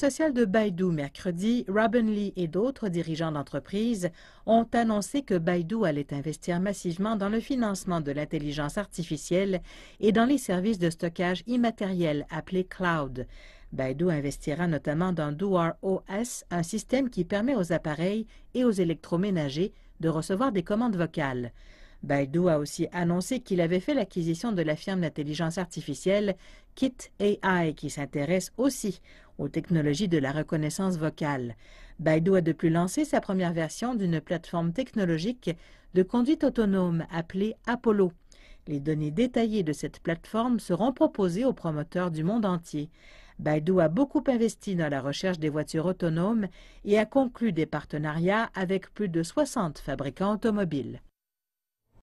Social de Baidu mercredi, Robin Lee et d'autres dirigeants d'entreprise ont annoncé que Baidu allait investir massivement dans le financement de l'intelligence artificielle et dans les services de stockage immatériel appelés cloud. Baidu investira notamment dans Duar OS, un système qui permet aux appareils et aux électroménagers de recevoir des commandes vocales. Baidu a aussi annoncé qu'il avait fait l'acquisition de la firme d'intelligence artificielle Kit AI, qui s'intéresse aussi aux technologies de la reconnaissance vocale. Baidu a de plus lancé sa première version d'une plateforme technologique de conduite autonome appelée Apollo. Les données détaillées de cette plateforme seront proposées aux promoteurs du monde entier. Baidu a beaucoup investi dans la recherche des voitures autonomes et a conclu des partenariats avec plus de 60 fabricants automobiles.